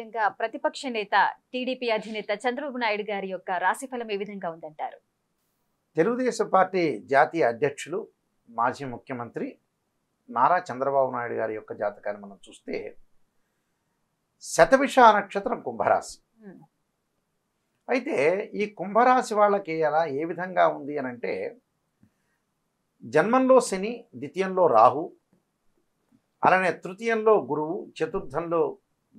విధంగా ప్రతిపక్ష నేత టీడీపీ అధినేత చంద్రబాబు నాయుడు గారి యొక్క రాశిఫలం ఏ విధంగా ఉందంటారు తెలుగుదేశం పార్టీ జాతీయ అధ్యక్షులు మాజీ ముఖ్యమంత్రి నారా చంద్రబాబు నాయుడు గారి యొక్క జాతకాన్ని మనం చూస్తే శతవిష నక్షత్రం కుంభరాశి అయితే ఈ కుంభరాశి వాళ్ళకి ఎలా ఏ విధంగా ఉంది అని అంటే జన్మంలో శని ద్వితీయంలో రాహు అలానే తృతీయంలో గురువు చతుర్థంలో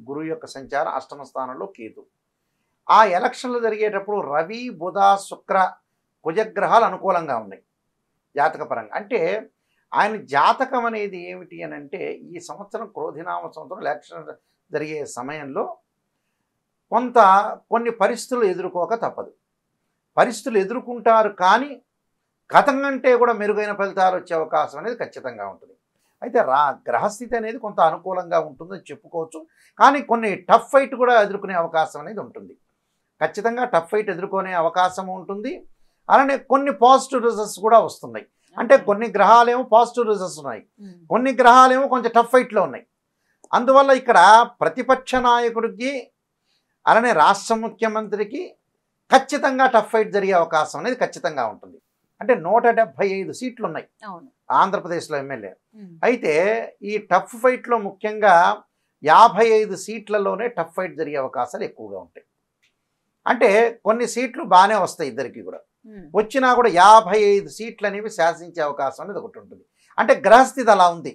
గురువు యొక్క సంచారం అష్టమ స్థానంలో కేతు ఆ ఎలక్షన్లు జరిగేటప్పుడు రవి బుధ శుక్ర కుజగ్రహాలు అనుకూలంగా ఉన్నాయి జాతకపరంగా అంటే ఆయన జాతకం అనేది ఏమిటి అని అంటే ఈ సంవత్సరం క్రోధినామ సంవత్సరం ఎలక్షన్ జరిగే సమయంలో కొంత కొన్ని పరిస్థితులు ఎదుర్కోక తప్పదు పరిస్థితులు ఎదుర్కొంటారు కానీ గతం కంటే కూడా మెరుగైన ఫలితాలు వచ్చే అవకాశం అనేది ఖచ్చితంగా ఉంటుంది అయితే రా గ్రహస్థితి అనేది కొంత అనుకూలంగా ఉంటుందని చెప్పుకోవచ్చు కానీ కొన్ని టఫ్ ఫైట్ కూడా ఎదుర్కొనే అవకాశం అనేది ఉంటుంది ఖచ్చితంగా టఫ్ ఫైట్ ఎదుర్కొనే అవకాశం ఉంటుంది అలానే కొన్ని పాజిటివ్ రిజల్ట్స్ కూడా వస్తున్నాయి అంటే కొన్ని గ్రహాలేమో పాజిటివ్ రిజల్ట్స్ ఉన్నాయి కొన్ని గ్రహాలేమో కొంచెం టఫ్ ఫైట్లో ఉన్నాయి అందువల్ల ఇక్కడ ప్రతిపక్ష నాయకుడికి అలానే రాష్ట్ర ముఖ్యమంత్రికి ఖచ్చితంగా టఫ్ ఫైట్ జరిగే అవకాశం అనేది ఖచ్చితంగా ఉంటుంది అంటే నూట డెబ్బై ఐదు సీట్లు ఉన్నాయి ఆంధ్రప్రదేశ్లో ఎమ్మెల్యే అయితే ఈ టఫ్ ఫైట్లో ముఖ్యంగా యాభై ఐదు సీట్లలోనే టఫ్ ఫైట్ జరిగే అవకాశాలు ఎక్కువగా ఉంటాయి అంటే కొన్ని సీట్లు బాగానే వస్తాయి ఇద్దరికి కూడా వచ్చినా కూడా యాభై ఐదు సీట్లు అనేవి శాసించే అవకాశం అనేది ఒకటి ఉంటుంది అంటే గ్రహస్థితి అలా ఉంది